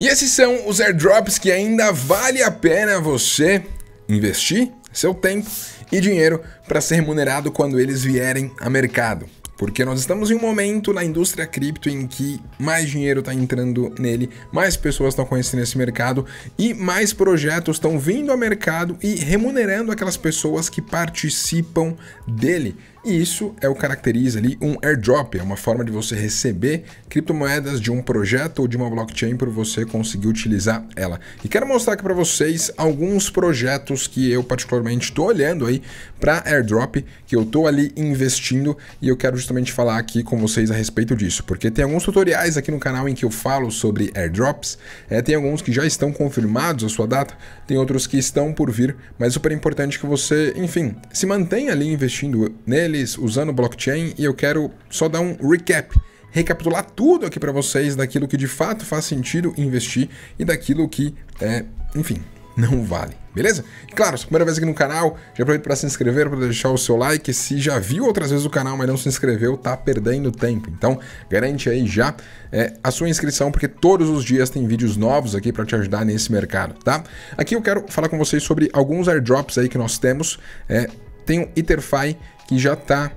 E esses são os airdrops que ainda vale a pena você investir seu tempo e dinheiro para ser remunerado quando eles vierem a mercado. Porque nós estamos em um momento na indústria cripto em que mais dinheiro está entrando nele, mais pessoas estão conhecendo esse mercado e mais projetos estão vindo ao mercado e remunerando aquelas pessoas que participam dele. E isso é o que caracteriza ali um airdrop, é uma forma de você receber criptomoedas de um projeto ou de uma blockchain para você conseguir utilizar ela. E quero mostrar aqui para vocês alguns projetos que eu particularmente estou olhando aí para airdrop, que eu estou ali investindo e eu quero justamente falar aqui com vocês a respeito disso, porque tem alguns tutoriais aqui no canal em que eu falo sobre airdrops, é, tem alguns que já estão confirmados a sua data, tem outros que estão por vir, mas é super importante que você, enfim, se mantenha ali investindo nele deles usando blockchain e eu quero só dar um recap, recapitular tudo aqui para vocês daquilo que de fato faz sentido investir e daquilo que é, enfim, não vale, beleza? E claro, se é a primeira vez aqui no canal, já aproveita para se inscrever, para deixar o seu like. Se já viu outras vezes o canal, mas não se inscreveu, tá perdendo tempo. Então, garante aí já é, a sua inscrição, porque todos os dias tem vídeos novos aqui para te ajudar nesse mercado, tá? Aqui eu quero falar com vocês sobre alguns airdrops aí que nós temos. É, tem o Etherfi, que já está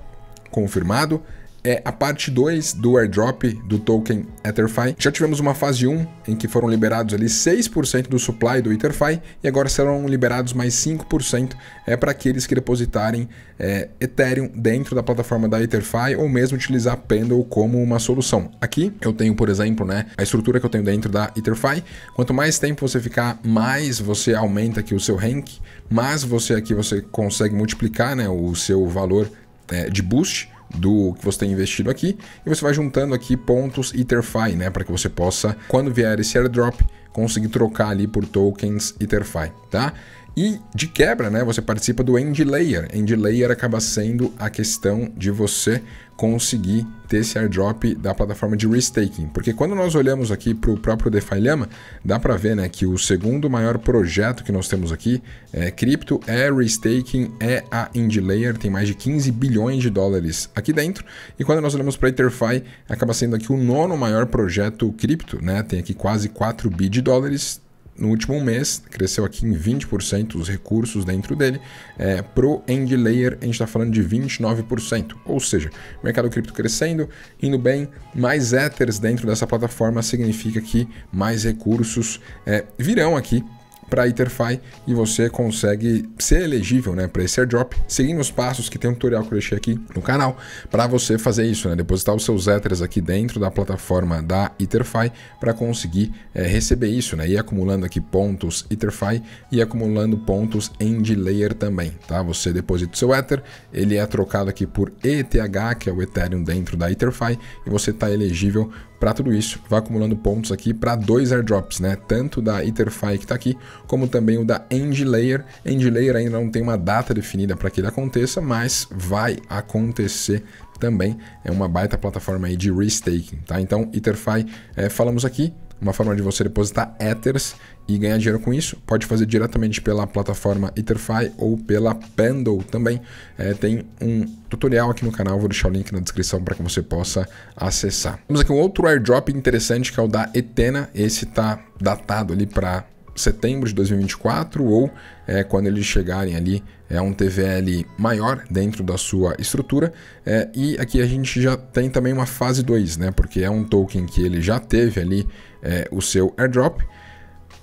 confirmado é a parte 2 do airdrop do token EtherFi. Já tivemos uma fase 1 em que foram liberados ali 6% do supply do EtherFi e agora serão liberados mais 5% é para aqueles que depositarem é, Ethereum dentro da plataforma da EtherFi ou mesmo utilizar Pendle como uma solução. Aqui eu tenho, por exemplo, né, a estrutura que eu tenho dentro da EtherFi. Quanto mais tempo você ficar, mais você aumenta aqui o seu rank, mas você aqui você consegue multiplicar, né, o seu valor é, de boost do que você tem investido aqui e você vai juntando aqui pontos Etherfi, né, para que você possa, quando vier esse airdrop, conseguir trocar ali por tokens Etherfi, tá? E de quebra, né, você participa do end layer. End layer acaba sendo a questão de você conseguir ter esse airdrop da plataforma de restaking, porque quando nós olhamos aqui para o próprio DeFi Llama, dá para ver, né, que o segundo maior projeto que nós temos aqui é cripto, é restaking, é a end layer, tem mais de 15 bilhões de dólares aqui dentro. E quando nós olhamos para EtherFi, acaba sendo aqui o nono maior projeto cripto, né? Tem aqui quase 4 bi de dólares, no último mês, cresceu aqui em 20% os recursos dentro dele. É, pro end layer, a gente está falando de 29%. Ou seja, mercado cripto crescendo, indo bem, mais Ethers dentro dessa plataforma significa que mais recursos é, virão aqui para Etherfi e você consegue ser elegível né, para esse airdrop, seguindo os passos que tem um tutorial que eu deixei aqui no canal para você fazer isso, né, depositar os seus Ethers aqui dentro da plataforma da Etherfi para conseguir é, receber isso né, e acumulando aqui pontos Etherfi e acumulando pontos Endlayer também. Tá? Você deposita o seu Ether, ele é trocado aqui por ETH, que é o Ethereum dentro da Etherfi, e você está elegível para tudo isso. Vai acumulando pontos aqui para dois airdrops, né? Tanto da Etherfi que está aqui, como também o da EndLayer. EndLayer ainda não tem uma data definida para que ele aconteça, mas vai acontecer também. É uma baita plataforma aí de restaking, tá? Então, Etherfi, é, falamos aqui, uma forma de você depositar Ethers e ganhar dinheiro com isso. Pode fazer diretamente pela plataforma Etherfi ou pela Pendle também. É, tem um tutorial aqui no canal, vou deixar o link na descrição para que você possa acessar. Temos aqui um outro airdrop interessante que é o da Etena. Esse está datado ali para setembro de 2024 ou é, quando eles chegarem ali é um TVL maior dentro da sua estrutura. É, e aqui a gente já tem também uma fase 2, né? Porque é um token que ele já teve ali é, o seu airdrop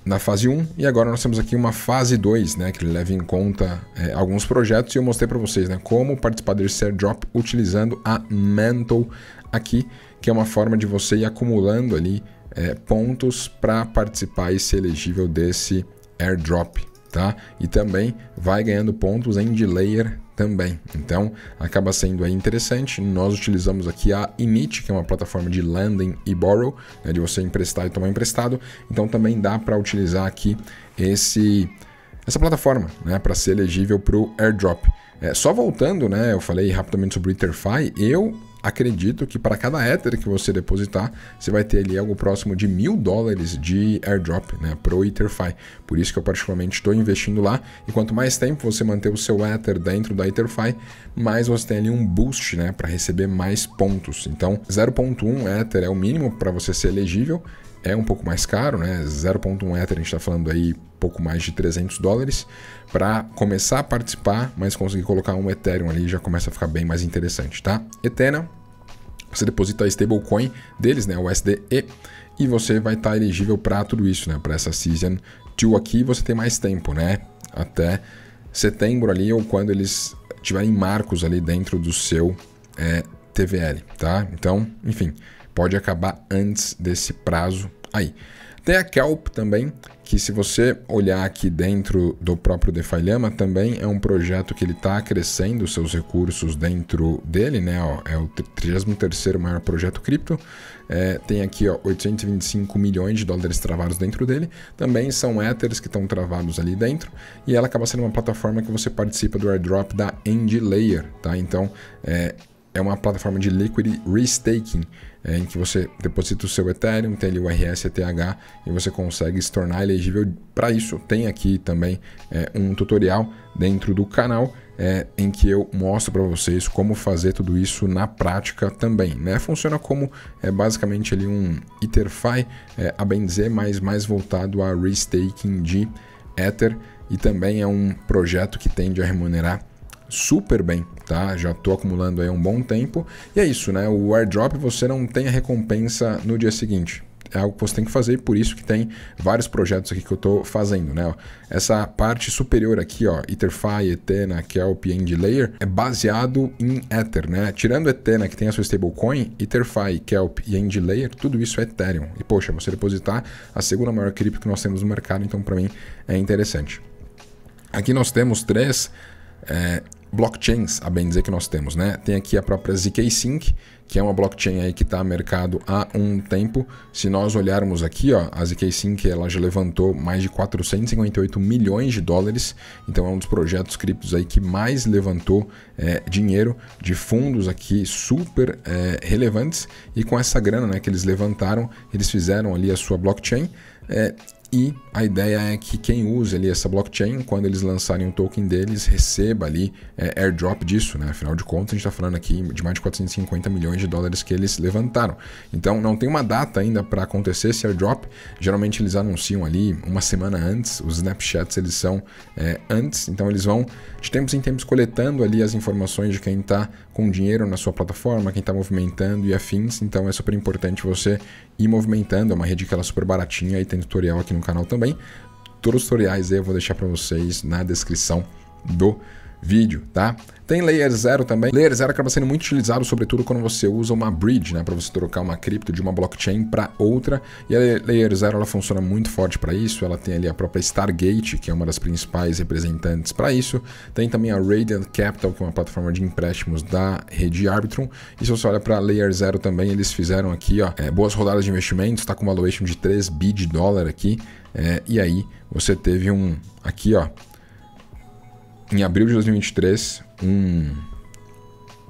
na fase 1 e agora nós temos aqui uma fase 2, né, que ele leva em conta é, alguns projetos e eu mostrei para vocês, né, como participar desse airdrop utilizando a Mantle aqui, que é uma forma de você ir acumulando ali é, pontos para participar e ser elegível desse airdrop, tá? E também vai ganhando pontos em delayer também. Então, acaba sendo aí interessante. Nós utilizamos aqui a Init, que é uma plataforma de lending e borrow, né, de você emprestar e tomar emprestado. Então, também dá para utilizar aqui esse essa plataforma, né, para ser elegível para o airdrop. É, só voltando, né, eu falei rapidamente sobre o Etherfi, eu acredito que para cada Ether que você depositar, você vai ter ali algo próximo de mil dólares de airdrop né, para o EtherFi. Por isso que eu particularmente estou investindo lá. E quanto mais tempo você manter o seu Ether dentro da EtherFi, mais você tem ali um boost né, para receber mais pontos. Então, 0.1 Ether é o mínimo para você ser elegível é um pouco mais caro, né? 0.1 Ether a gente está falando aí pouco mais de 300 dólares para começar a participar, mas conseguir colocar um Ethereum ali já começa a ficar bem mais interessante, tá? Ethereum, você deposita a stablecoin deles, né? O SDE, e você vai estar tá elegível para tudo isso, né? Para essa Season 2 aqui, você tem mais tempo, né? Até setembro ali ou quando eles tiverem marcos ali dentro do seu é, eh, TVL, tá? Então, enfim, pode acabar antes desse prazo aí. Tem a Kelp também, que se você olhar aqui dentro do próprio DeFi Lama, também é um projeto que ele está crescendo seus recursos dentro dele, né? Ó, é o 33º maior projeto cripto. É, tem aqui ó, 825 milhões de dólares travados dentro dele. Também são Ethers que estão travados ali dentro. E ela acaba sendo uma plataforma que você participa do airdrop da End Layer, tá? Então, é, é uma plataforma de liquid restaking, é, em que você deposita o seu Ethereum, tem ali o RSETH e você consegue se tornar elegível para isso. Tem aqui também é, um tutorial dentro do canal é, em que eu mostro para vocês como fazer tudo isso na prática também. Né? Funciona como é, basicamente ali um Etherfi, é, a bem dizer, mas mais voltado a restaking de Ether e também é um projeto que tende a remunerar super bem, tá? Já estou acumulando aí um bom tempo. E é isso, né? O airdrop você não tem a recompensa no dia seguinte. É algo que você tem que fazer e por isso que tem vários projetos aqui que eu estou fazendo, né? Essa parte superior aqui, ó, EtherFi, Ethena, Kelp e EndLayer é baseado em Ether, né? Tirando Ethena, que tem a sua stablecoin, EtherFi, Kelp e EndLayer, tudo isso é Ethereum. E poxa, você depositar a segunda maior cripto que nós temos no mercado, então para mim é interessante. Aqui nós temos três é, blockchains, a bem dizer, que nós temos. Né? Tem aqui a própria ZK Sync, que é uma blockchain aí que está no mercado há um tempo. Se nós olharmos aqui, ó, a ZK Sync ela já levantou mais de 458 milhões de dólares. Então é um dos projetos criptos aí que mais levantou é, dinheiro de fundos aqui super é, relevantes. E com essa grana né, que eles levantaram, eles fizeram ali a sua blockchain. É, e a ideia é que quem use ali essa blockchain, quando eles lançarem um token deles, receba ali é, airdrop disso, né? Afinal de contas, a gente está falando aqui de mais de 450 milhões de dólares que eles levantaram. Então, não tem uma data ainda para acontecer esse airdrop. Geralmente, eles anunciam ali uma semana antes. Os Snapchats, eles são é, antes. Então, eles vão, de tempos em tempos, coletando ali as informações de quem está com dinheiro na sua plataforma, quem está movimentando e afins. Então, é super importante você ir movimentando. É uma rede que ela é super baratinha e tem tutorial aqui no no canal também. Todos os tutoriais aí eu vou deixar para vocês na descrição do vídeo, tá? Tem Layer 0 também. Layer 0 acaba sendo muito utilizado, sobretudo quando você usa uma bridge, né, para você trocar uma cripto de uma blockchain para outra. E a Layer 0 ela funciona muito forte para isso. Ela tem ali a própria Stargate, que é uma das principais representantes para isso. Tem também a Radiant Capital, que é uma plataforma de empréstimos da rede Arbitrum. E se você olha para Layer 0 também, eles fizeram aqui, ó, é, boas rodadas de investimentos, está com uma valuation de 3 bid de dólar aqui. É, e aí você teve um aqui, ó, em abril de 2023, um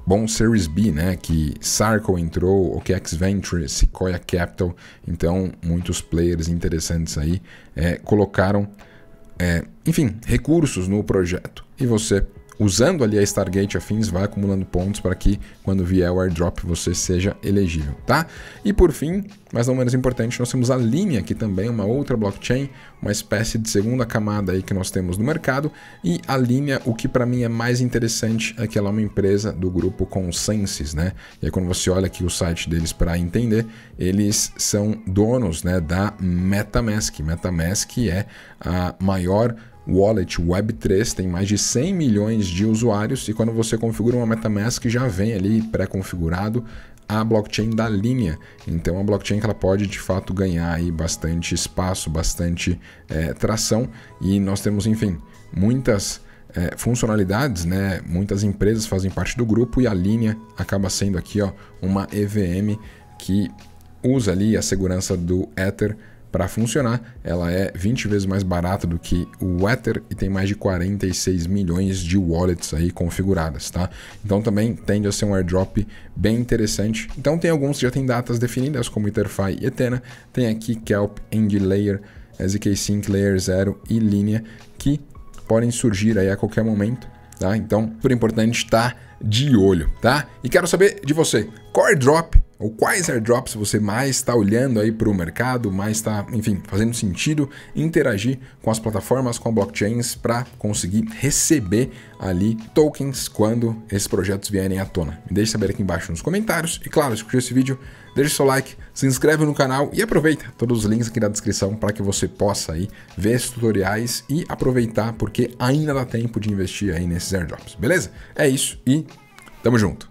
bom Series B, né? Que Sarco entrou, o OKX Venture, Sequoia Capital, então muitos players interessantes aí é, colocaram, é, enfim, recursos no projeto. E você usando ali a Stargate afins, vai acumulando pontos para que quando vier o airdrop você seja elegível, tá? E por fim, mas não menos importante, nós temos a linha, que também é uma outra blockchain, uma espécie de segunda camada aí que nós temos no mercado, e a linha, o que para mim é mais interessante é que ela é uma empresa do grupo Consensus, né? E aí quando você olha aqui o site deles para entender, eles são donos, né, da MetaMask. MetaMask é a maior wallet Web3 tem mais de 100 milhões de usuários e quando você configura uma MetaMask já vem ali pré-configurado a blockchain da linha. Então, a blockchain que ela pode de fato ganhar aí bastante espaço, bastante é, tração e nós temos, enfim, muitas é, funcionalidades, né? Muitas empresas fazem parte do grupo e a linha acaba sendo aqui, ó, uma EVM que usa ali a segurança do Ether para funcionar. Ela é 20 vezes mais barata do que o Ether e tem mais de 46 milhões de wallets aí configuradas, tá? Então também tende a ser um airdrop bem interessante. Então tem alguns que já tem datas definidas, como Interfi e Etena. tem aqui Kelp, EndLayer, SK Sync, Layer 0 e Linea, que podem surgir aí a qualquer momento, tá? Então, por importante estar tá de olho, tá? E quero saber de você, qual airdrop ou quais airdrops você mais está olhando aí para o mercado, mais está, enfim, fazendo sentido interagir com as plataformas, com blockchains para conseguir receber ali tokens quando esses projetos vierem à tona. Me deixe saber aqui embaixo nos comentários e claro, se curtiu esse vídeo, deixe seu like, se inscreve no canal e aproveita todos os links aqui na descrição para que você possa aí ver esses tutoriais e aproveitar porque ainda dá tempo de investir aí nesses airdrops, beleza? É isso e tamo junto!